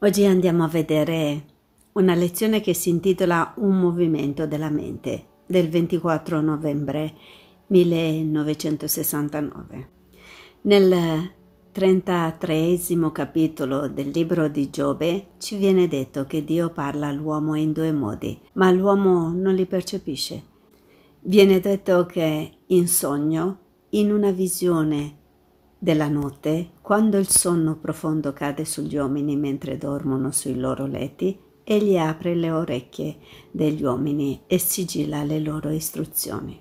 Oggi andiamo a vedere una lezione che si intitola Un movimento della mente del 24 novembre 1969. Nel 33 capitolo del libro di Giobbe ci viene detto che Dio parla all'uomo in due modi, ma l'uomo non li percepisce. Viene detto che in sogno, in una visione della notte, quando il sonno profondo cade sugli uomini mentre dormono sui loro letti, egli apre le orecchie degli uomini e sigilla le loro istruzioni.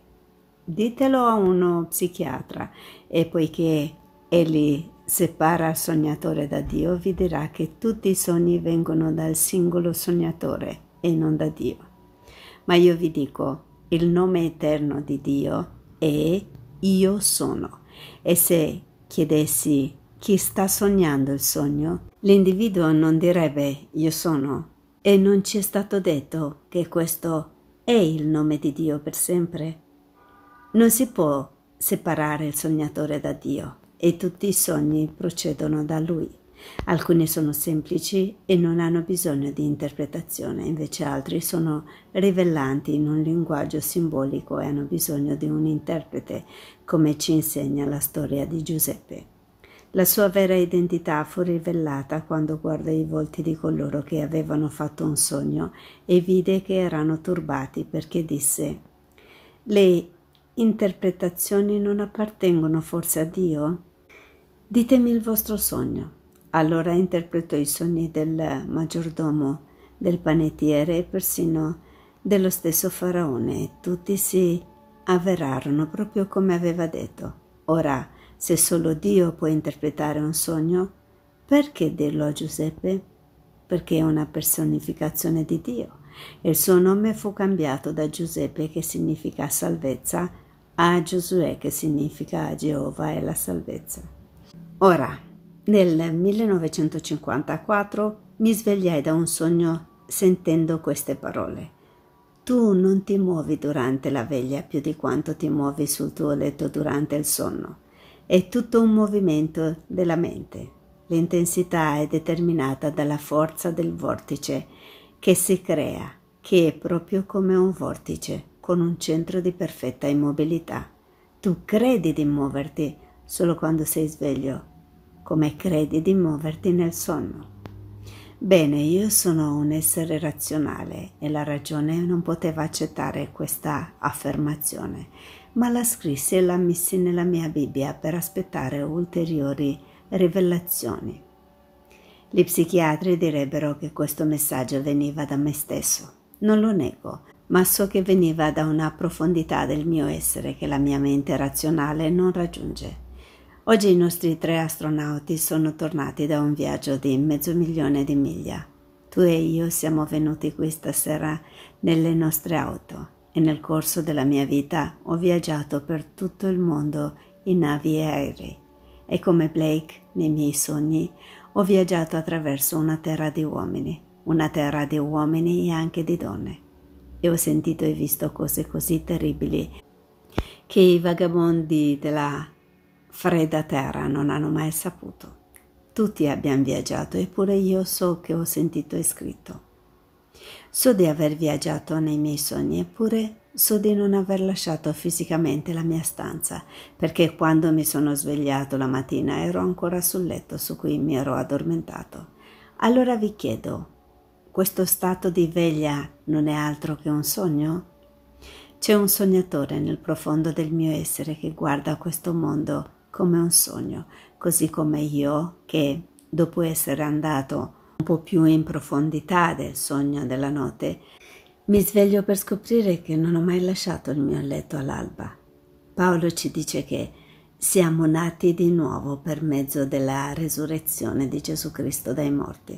Ditelo a uno psichiatra e poiché egli separa il sognatore da Dio, vi dirà che tutti i sogni vengono dal singolo sognatore e non da Dio. Ma io vi dico, il nome eterno di Dio è Io sono. E se chiedessi chi sta sognando il sogno, l'individuo non direbbe io sono. E non ci è stato detto che questo è il nome di Dio per sempre. Non si può separare il sognatore da Dio e tutti i sogni procedono da lui. Alcuni sono semplici e non hanno bisogno di interpretazione, invece altri sono rivelanti in un linguaggio simbolico e hanno bisogno di un interprete, come ci insegna la storia di Giuseppe. La sua vera identità fu rivelata quando guardò i volti di coloro che avevano fatto un sogno e vide che erano turbati perché disse Le interpretazioni non appartengono forse a Dio? Ditemi il vostro sogno. Allora interpretò i sogni del maggiordomo, del panettiere e persino dello stesso faraone. Tutti si avverarono proprio come aveva detto. Ora, se solo Dio può interpretare un sogno, perché dirlo a Giuseppe? Perché è una personificazione di Dio. Il suo nome fu cambiato da Giuseppe, che significa salvezza, a Giosuè, che significa Geova e la salvezza. Ora, nel 1954 mi svegliai da un sogno sentendo queste parole. Tu non ti muovi durante la veglia più di quanto ti muovi sul tuo letto durante il sonno. È tutto un movimento della mente. L'intensità è determinata dalla forza del vortice che si crea, che è proprio come un vortice con un centro di perfetta immobilità. Tu credi di muoverti solo quando sei sveglio, come credi di muoverti nel sonno. Bene, io sono un essere razionale e la ragione non poteva accettare questa affermazione, ma la scrissi e la missi nella mia Bibbia per aspettare ulteriori rivelazioni. Gli psichiatri direbbero che questo messaggio veniva da me stesso. Non lo nego, ma so che veniva da una profondità del mio essere che la mia mente razionale non raggiunge. Oggi i nostri tre astronauti sono tornati da un viaggio di mezzo milione di miglia. Tu e io siamo venuti qui stasera nelle nostre auto e nel corso della mia vita ho viaggiato per tutto il mondo in navi e aerei e come Blake nei miei sogni ho viaggiato attraverso una terra di uomini, una terra di uomini e anche di donne. E ho sentito e visto cose così terribili che i vagabondi della fredda terra non hanno mai saputo. Tutti abbiamo viaggiato, eppure io so che ho sentito e scritto. So di aver viaggiato nei miei sogni, eppure so di non aver lasciato fisicamente la mia stanza, perché quando mi sono svegliato la mattina ero ancora sul letto su cui mi ero addormentato. Allora vi chiedo, questo stato di veglia non è altro che un sogno? C'è un sognatore nel profondo del mio essere che guarda questo mondo come un sogno, così come io che, dopo essere andato un po' più in profondità del sogno della notte, mi sveglio per scoprire che non ho mai lasciato il mio letto all'alba. Paolo ci dice che siamo nati di nuovo per mezzo della resurrezione di Gesù Cristo dai morti.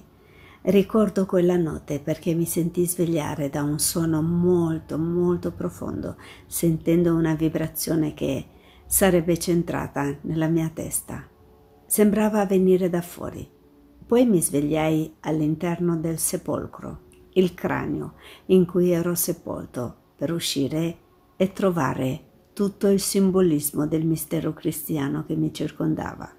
Ricordo quella notte perché mi sentì svegliare da un suono molto molto profondo, sentendo una vibrazione che sarebbe centrata nella mia testa. Sembrava venire da fuori. Poi mi svegliai all'interno del sepolcro, il cranio in cui ero sepolto, per uscire e trovare tutto il simbolismo del mistero cristiano che mi circondava.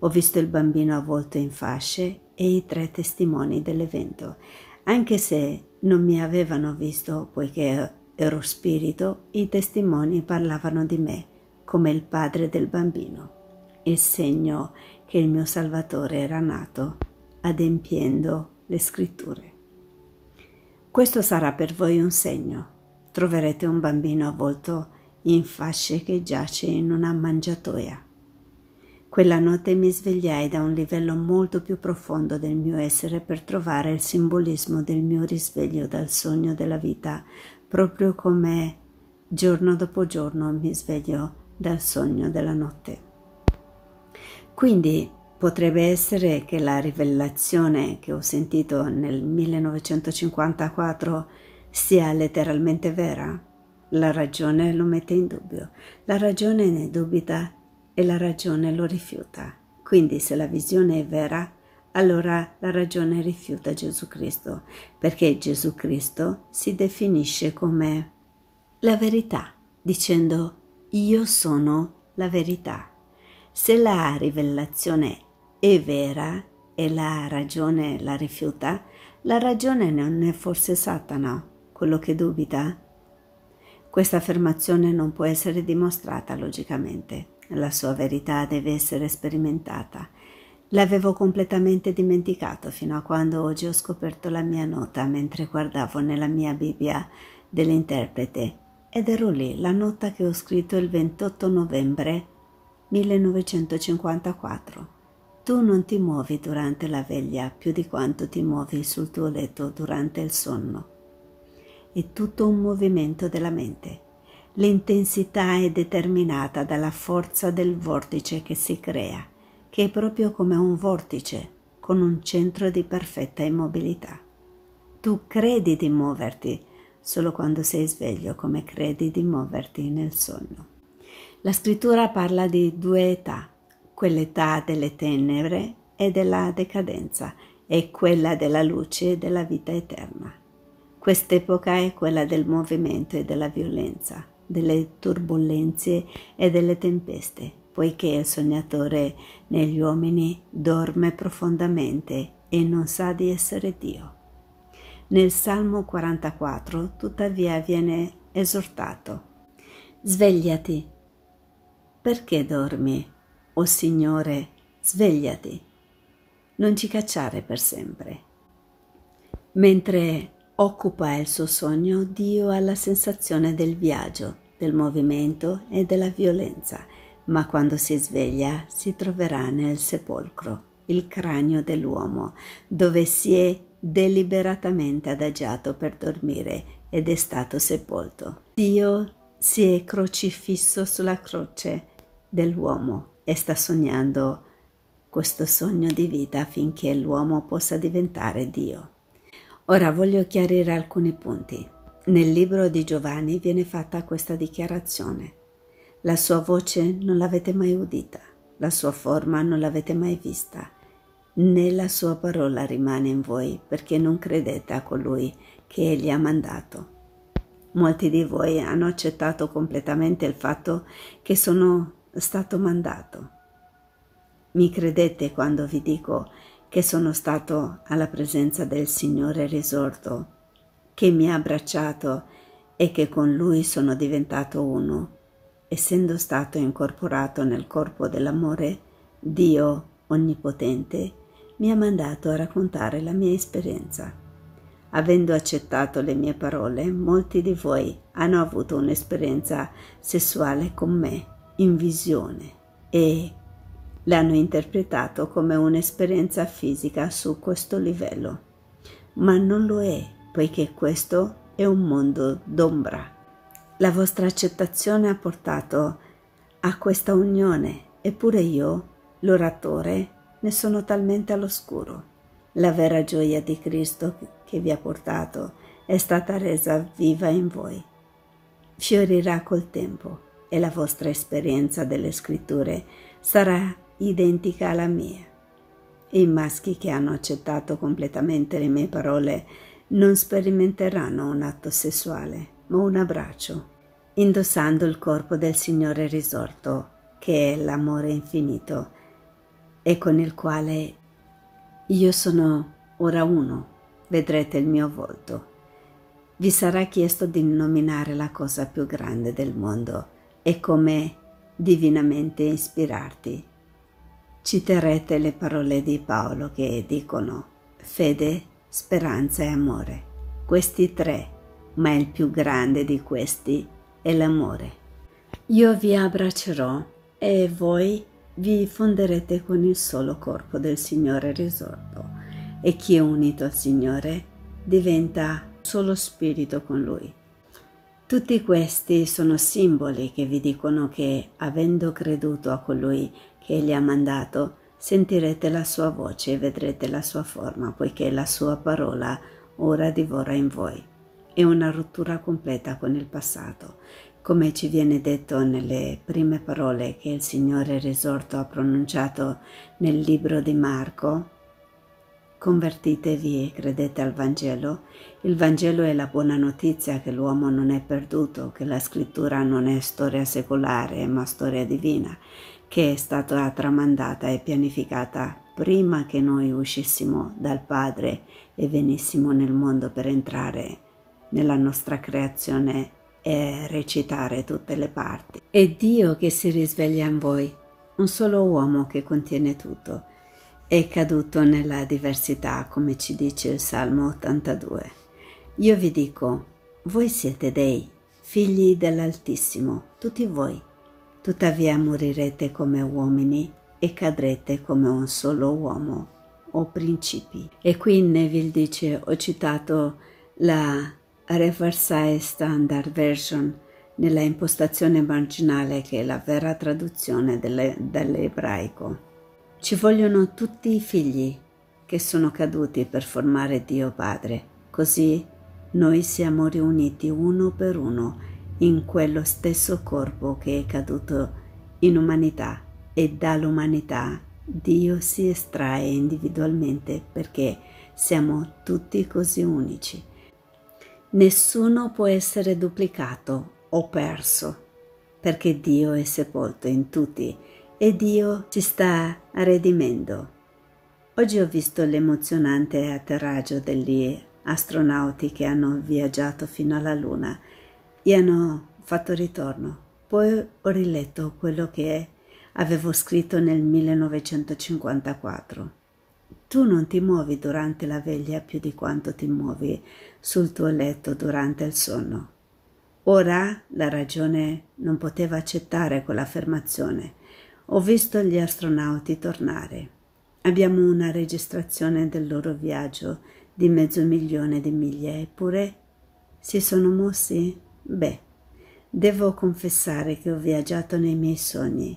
Ho visto il bambino avvolto in fasce e i tre testimoni dell'evento, anche se non mi avevano visto poiché ero spirito, i testimoni parlavano di me come il padre del bambino, il segno che il mio Salvatore era nato, adempiendo le scritture. Questo sarà per voi un segno. Troverete un bambino avvolto in fasce che giace in una mangiatoia. Quella notte mi svegliai da un livello molto più profondo del mio essere per trovare il simbolismo del mio risveglio dal sogno della vita, proprio come giorno dopo giorno mi sveglio dal sogno della notte. Quindi potrebbe essere che la rivelazione che ho sentito nel 1954 sia letteralmente vera. La ragione lo mette in dubbio, la ragione ne dubita e la ragione lo rifiuta. Quindi se la visione è vera, allora la ragione rifiuta Gesù Cristo, perché Gesù Cristo si definisce come la verità, dicendo io sono la verità. Se la rivelazione è vera e la ragione la rifiuta, la ragione non è forse Satana, quello che dubita? Questa affermazione non può essere dimostrata logicamente. La sua verità deve essere sperimentata. L'avevo completamente dimenticato fino a quando oggi ho scoperto la mia nota mentre guardavo nella mia Bibbia dell'interprete ed ero lì la nota che ho scritto il 28 novembre 1954. Tu non ti muovi durante la veglia più di quanto ti muovi sul tuo letto durante il sonno. È tutto un movimento della mente. L'intensità è determinata dalla forza del vortice che si crea, che è proprio come un vortice, con un centro di perfetta immobilità. Tu credi di muoverti, solo quando sei sveglio come credi di muoverti nel sonno. La scrittura parla di due età, quell'età delle tenebre e della decadenza e quella della luce e della vita eterna. Quest'epoca è quella del movimento e della violenza, delle turbulenze e delle tempeste, poiché il sognatore negli uomini dorme profondamente e non sa di essere Dio. Nel Salmo 44 tuttavia viene esortato. Svegliati. Perché dormi? O oh Signore, svegliati. Non ci cacciare per sempre. Mentre occupa il suo sogno, Dio ha la sensazione del viaggio, del movimento e della violenza, ma quando si sveglia si troverà nel sepolcro, il cranio dell'uomo, dove si è deliberatamente adagiato per dormire ed è stato sepolto. Dio si è crocifisso sulla croce dell'uomo e sta sognando questo sogno di vita affinché l'uomo possa diventare Dio. Ora voglio chiarire alcuni punti. Nel libro di Giovanni viene fatta questa dichiarazione. La sua voce non l'avete mai udita, la sua forma non l'avete mai vista né la sua parola rimane in voi perché non credete a colui che egli ha mandato. Molti di voi hanno accettato completamente il fatto che sono stato mandato. Mi credete quando vi dico che sono stato alla presenza del Signore risorto, che mi ha abbracciato e che con Lui sono diventato uno, essendo stato incorporato nel corpo dell'amore, Dio Onnipotente mi ha mandato a raccontare la mia esperienza. Avendo accettato le mie parole, molti di voi hanno avuto un'esperienza sessuale con me in visione e l'hanno interpretato come un'esperienza fisica su questo livello. Ma non lo è, poiché questo è un mondo d'ombra. La vostra accettazione ha portato a questa unione, eppure io, l'oratore, ne sono talmente all'oscuro. La vera gioia di Cristo che vi ha portato è stata resa viva in voi. Fiorirà col tempo e la vostra esperienza delle scritture sarà identica alla mia. I maschi che hanno accettato completamente le mie parole non sperimenteranno un atto sessuale, ma un abbraccio, indossando il corpo del Signore risorto, che è l'amore infinito e con il quale io sono ora uno, vedrete il mio volto. Vi sarà chiesto di nominare la cosa più grande del mondo e come divinamente ispirarti. Citerete le parole di Paolo che dicono fede, speranza e amore. Questi tre, ma il più grande di questi è l'amore. Io vi abbraccerò e voi vi fonderete con il solo corpo del Signore risorto e chi è unito al Signore diventa solo spirito con Lui. Tutti questi sono simboli che vi dicono che, avendo creduto a colui che li ha mandato, sentirete la sua voce e vedrete la sua forma, poiché la sua parola ora divora in voi e una rottura completa con il passato, come ci viene detto nelle prime parole che il Signore risorto ha pronunciato nel libro di Marco. Convertitevi e credete al Vangelo. Il Vangelo è la buona notizia che l'uomo non è perduto, che la scrittura non è storia secolare ma storia divina, che è stata tramandata e pianificata prima che noi uscissimo dal Padre e venissimo nel mondo per entrare nella nostra creazione e recitare tutte le parti. È Dio che si risveglia in voi, un solo uomo che contiene tutto. È caduto nella diversità, come ci dice il Salmo 82. Io vi dico, voi siete dei, figli dell'Altissimo, tutti voi. Tuttavia morirete come uomini e cadrete come un solo uomo o principi. E qui Neville dice, ho citato la RFSI Standard Version nella impostazione marginale che è la vera traduzione delle, dell'ebraico. Ci vogliono tutti i figli che sono caduti per formare Dio Padre, così noi siamo riuniti uno per uno in quello stesso corpo che è caduto in umanità e dall'umanità Dio si estrae individualmente perché siamo tutti così unici. Nessuno può essere duplicato o perso, perché Dio è sepolto in tutti e Dio ci sta redimendo. Oggi ho visto l'emozionante atterraggio degli astronauti che hanno viaggiato fino alla Luna e hanno fatto ritorno. Poi ho riletto quello che avevo scritto nel 1954 tu non ti muovi durante la veglia più di quanto ti muovi sul tuo letto durante il sonno. Ora la ragione non poteva accettare quell'affermazione. Ho visto gli astronauti tornare. Abbiamo una registrazione del loro viaggio di mezzo milione di miglia, eppure si sono mossi? Beh, devo confessare che ho viaggiato nei miei sogni,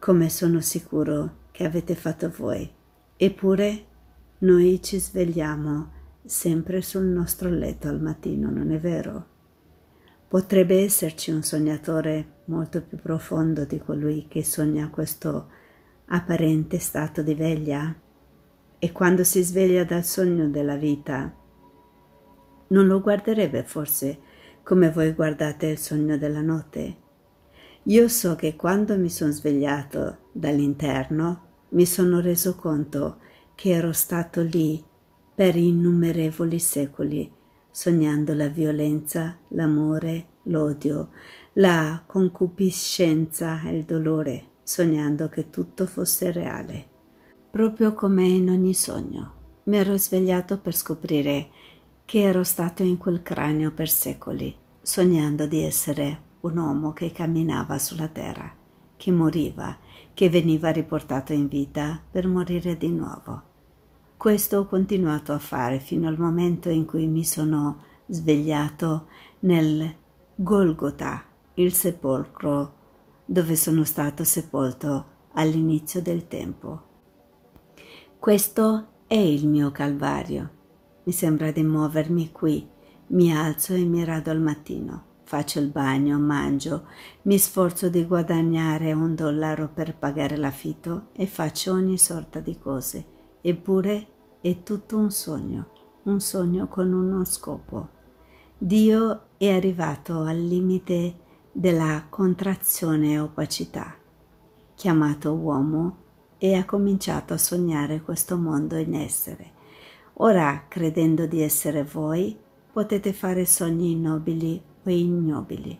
come sono sicuro che avete fatto voi. Eppure noi ci svegliamo sempre sul nostro letto al mattino, non è vero? Potrebbe esserci un sognatore molto più profondo di colui che sogna questo apparente stato di veglia e quando si sveglia dal sogno della vita non lo guarderebbe forse come voi guardate il sogno della notte. Io so che quando mi sono svegliato dall'interno mi sono reso conto che ero stato lì per innumerevoli secoli, sognando la violenza, l'amore, l'odio, la concupiscenza e il dolore, sognando che tutto fosse reale. Proprio come in ogni sogno, mi ero svegliato per scoprire che ero stato in quel cranio per secoli, sognando di essere un uomo che camminava sulla terra che moriva, che veniva riportato in vita per morire di nuovo. Questo ho continuato a fare fino al momento in cui mi sono svegliato nel Golgotha, il sepolcro dove sono stato sepolto all'inizio del tempo. Questo è il mio calvario. Mi sembra di muovermi qui, mi alzo e mi rado al mattino. Faccio il bagno, mangio, mi sforzo di guadagnare un dollaro per pagare l'affitto e faccio ogni sorta di cose. Eppure è tutto un sogno, un sogno con uno scopo. Dio è arrivato al limite della contrazione e opacità. Chiamato uomo, e ha cominciato a sognare questo mondo in essere. Ora, credendo di essere voi, potete fare sogni nobili e ignobili.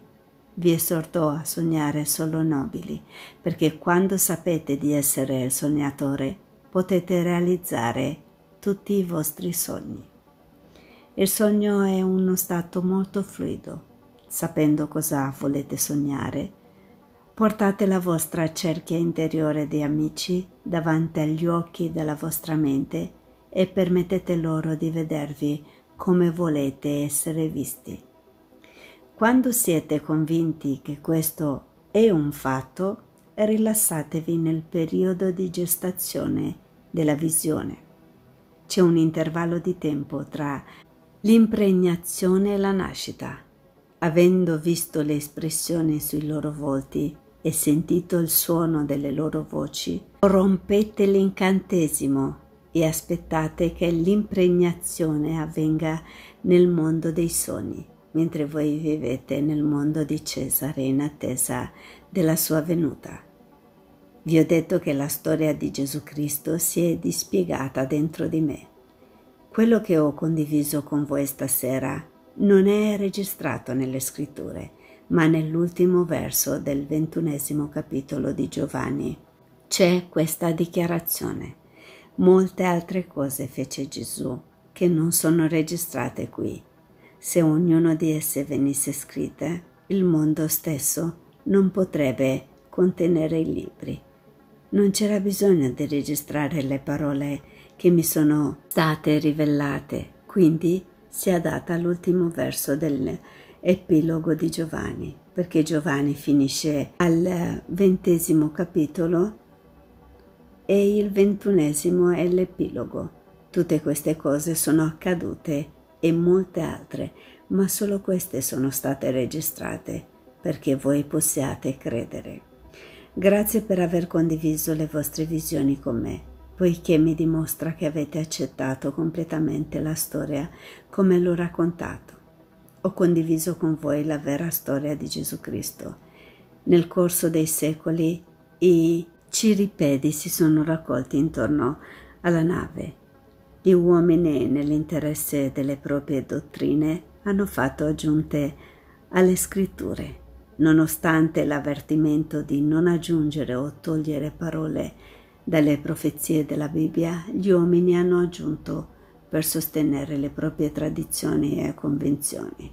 Vi esortò a sognare solo nobili, perché quando sapete di essere il sognatore, potete realizzare tutti i vostri sogni. Il sogno è uno stato molto fluido. Sapendo cosa volete sognare, portate la vostra cerchia interiore di amici davanti agli occhi della vostra mente e permettete loro di vedervi come volete essere visti. Quando siete convinti che questo è un fatto, rilassatevi nel periodo di gestazione della visione. C'è un intervallo di tempo tra l'impregnazione e la nascita. Avendo visto le espressioni sui loro volti e sentito il suono delle loro voci, rompete l'incantesimo e aspettate che l'impregnazione avvenga nel mondo dei sogni mentre voi vivete nel mondo di Cesare in attesa della sua venuta. Vi ho detto che la storia di Gesù Cristo si è dispiegata dentro di me. Quello che ho condiviso con voi stasera non è registrato nelle scritture, ma nell'ultimo verso del ventunesimo capitolo di Giovanni. C'è questa dichiarazione. Molte altre cose fece Gesù che non sono registrate qui se ognuna di esse venisse scritta, il mondo stesso non potrebbe contenere i libri. Non c'era bisogno di registrare le parole che mi sono state rivelate, quindi si è adatta l'ultimo verso dell'epilogo di Giovanni, perché Giovanni finisce al ventesimo capitolo e il ventunesimo è l'epilogo. Tutte queste cose sono accadute e molte altre, ma solo queste sono state registrate perché voi possiate credere. Grazie per aver condiviso le vostre visioni con me, poiché mi dimostra che avete accettato completamente la storia come l'ho raccontato. Ho condiviso con voi la vera storia di Gesù Cristo. Nel corso dei secoli i ciripedi si sono raccolti intorno alla nave gli uomini, nell'interesse delle proprie dottrine, hanno fatto aggiunte alle scritture, nonostante l'avvertimento di non aggiungere o togliere parole dalle profezie della Bibbia, gli uomini hanno aggiunto per sostenere le proprie tradizioni e convenzioni.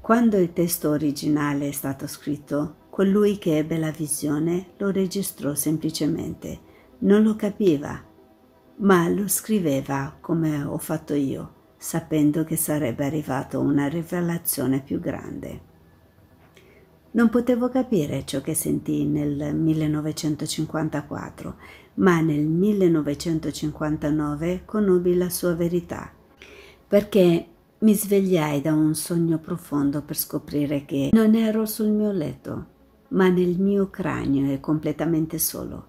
Quando il testo originale è stato scritto, colui che ebbe la visione lo registrò semplicemente, non lo capiva ma lo scriveva come ho fatto io, sapendo che sarebbe arrivata una rivelazione più grande. Non potevo capire ciò che sentì nel 1954, ma nel 1959 conobbi la sua verità, perché mi svegliai da un sogno profondo per scoprire che non ero sul mio letto, ma nel mio cranio e completamente solo.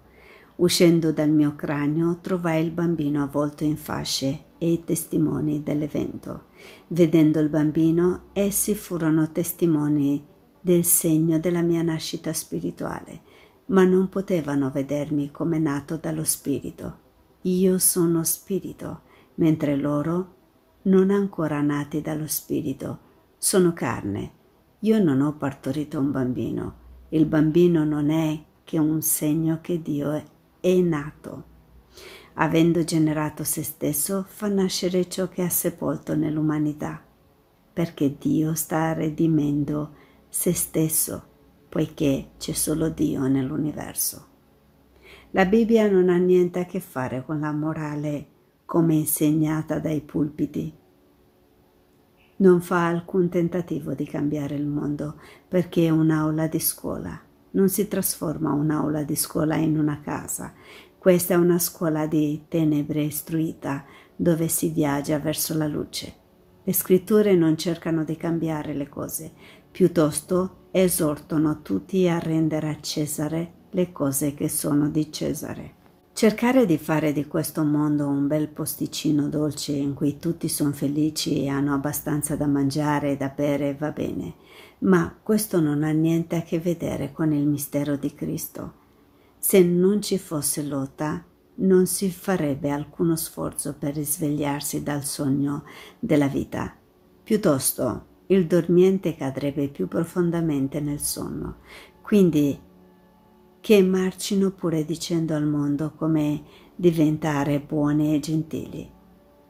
Uscendo dal mio cranio trovai il bambino avvolto in fasce e i testimoni dell'evento. Vedendo il bambino, essi furono testimoni del segno della mia nascita spirituale, ma non potevano vedermi come nato dallo spirito. Io sono spirito, mentre loro, non ancora nati dallo spirito, sono carne. Io non ho partorito un bambino. Il bambino non è che un segno che Dio è è nato. Avendo generato se stesso, fa nascere ciò che ha sepolto nell'umanità, perché Dio sta redimendo se stesso, poiché c'è solo Dio nell'universo. La Bibbia non ha niente a che fare con la morale come insegnata dai pulpiti. Non fa alcun tentativo di cambiare il mondo perché è un'aula di scuola non si trasforma un'aula di scuola in una casa. Questa è una scuola di tenebre istruita dove si viaggia verso la luce. Le scritture non cercano di cambiare le cose, piuttosto esortano tutti a rendere a Cesare le cose che sono di Cesare. Cercare di fare di questo mondo un bel posticino dolce in cui tutti sono felici e hanno abbastanza da mangiare e da bere va bene, ma questo non ha niente a che vedere con il mistero di Cristo. Se non ci fosse lotta, non si farebbe alcuno sforzo per risvegliarsi dal sogno della vita. Piuttosto, il dormiente cadrebbe più profondamente nel sonno. Quindi che marcino pure dicendo al mondo come diventare buoni e gentili.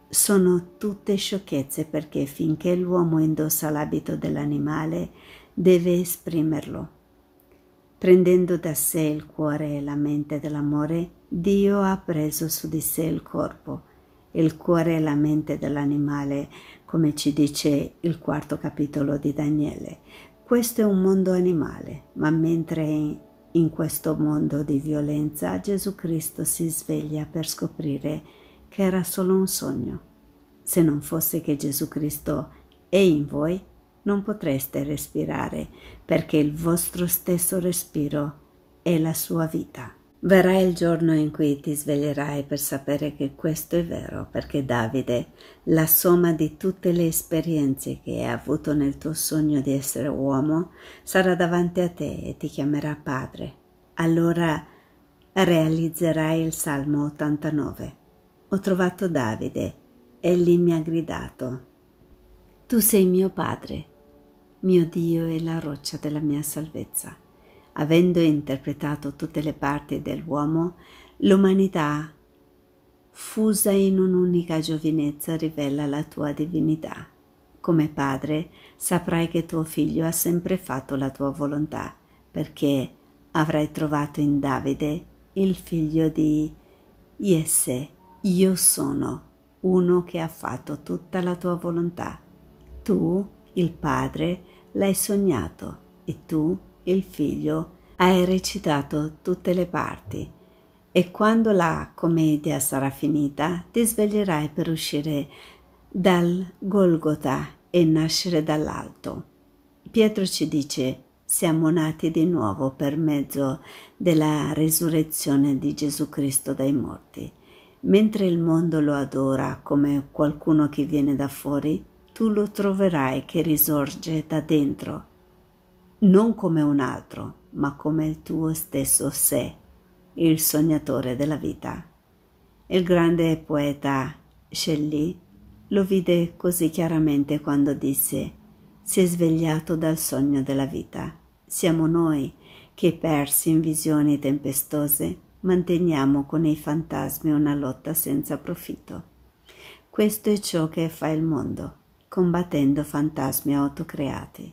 Sono tutte sciocchezze perché finché l'uomo indossa l'abito dell'animale deve esprimerlo. Prendendo da sé il cuore e la mente dell'amore, Dio ha preso su di sé il corpo, il cuore e la mente dell'animale, come ci dice il quarto capitolo di Daniele. Questo è un mondo animale, ma mentre in questo mondo di violenza Gesù Cristo si sveglia per scoprire che era solo un sogno. Se non fosse che Gesù Cristo è in voi, non potreste respirare, perché il vostro stesso respiro è la sua vita. Verrà il giorno in cui ti sveglierai per sapere che questo è vero, perché Davide, la somma di tutte le esperienze che hai avuto nel tuo sogno di essere uomo, sarà davanti a te e ti chiamerà padre. Allora realizzerai il Salmo 89. Ho trovato Davide e lì mi ha gridato. Tu sei mio padre, mio Dio e la roccia della mia salvezza avendo interpretato tutte le parti dell'uomo, l'umanità fusa in un'unica giovinezza rivela la tua divinità. Come padre saprai che tuo figlio ha sempre fatto la tua volontà, perché avrai trovato in Davide il figlio di Iesse, io sono, uno che ha fatto tutta la tua volontà. Tu, il padre, l'hai sognato e tu il figlio, hai recitato tutte le parti e quando la commedia sarà finita ti sveglierai per uscire dal Golgota e nascere dall'alto. Pietro ci dice siamo nati di nuovo per mezzo della resurrezione di Gesù Cristo dai morti. Mentre il mondo lo adora come qualcuno che viene da fuori, tu lo troverai che risorge da dentro non come un altro, ma come il tuo stesso sé, il sognatore della vita. Il grande poeta Shelley lo vide così chiaramente quando disse si è svegliato dal sogno della vita. Siamo noi che persi in visioni tempestose manteniamo con i fantasmi una lotta senza profitto. Questo è ciò che fa il mondo, combattendo fantasmi autocreati.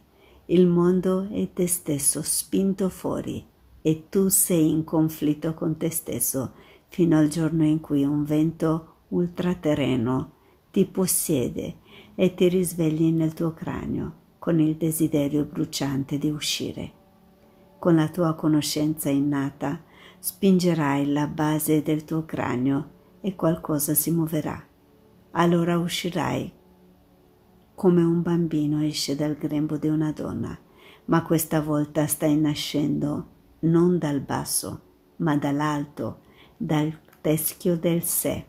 Il mondo è te stesso spinto fuori e tu sei in conflitto con te stesso fino al giorno in cui un vento ultraterreno ti possiede e ti risvegli nel tuo cranio con il desiderio bruciante di uscire. Con la tua conoscenza innata spingerai la base del tuo cranio e qualcosa si muoverà. Allora uscirai come un bambino esce dal grembo di una donna, ma questa volta stai nascendo non dal basso, ma dall'alto, dal teschio del sé.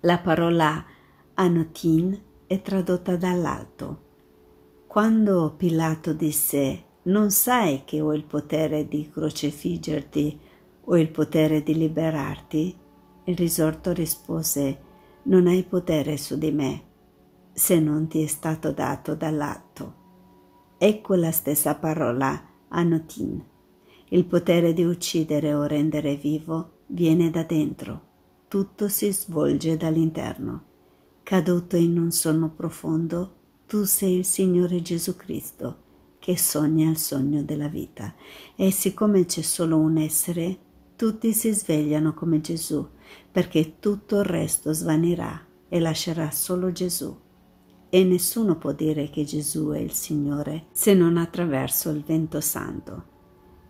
La parola anotin è tradotta dall'alto. Quando Pilato disse non sai che ho il potere di crocefiggerti o il potere di liberarti? Il risorto rispose non hai potere su di me, se non ti è stato dato dall'atto. Ecco la stessa parola anotin. Il potere di uccidere o rendere vivo viene da dentro. Tutto si svolge dall'interno. Caduto in un sonno profondo, tu sei il Signore Gesù Cristo che sogna il sogno della vita. E siccome c'è solo un essere, tutti si svegliano come Gesù, perché tutto il resto svanirà e lascerà solo Gesù e nessuno può dire che Gesù è il Signore se non attraverso il vento santo.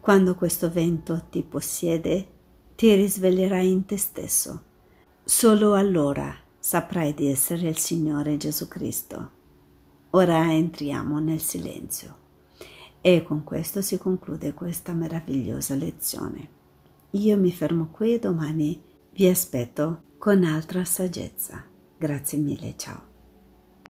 Quando questo vento ti possiede, ti risveglierai in te stesso. Solo allora saprai di essere il Signore Gesù Cristo. Ora entriamo nel silenzio. E con questo si conclude questa meravigliosa lezione. Io mi fermo qui e domani vi aspetto con altra saggezza. Grazie mille, ciao.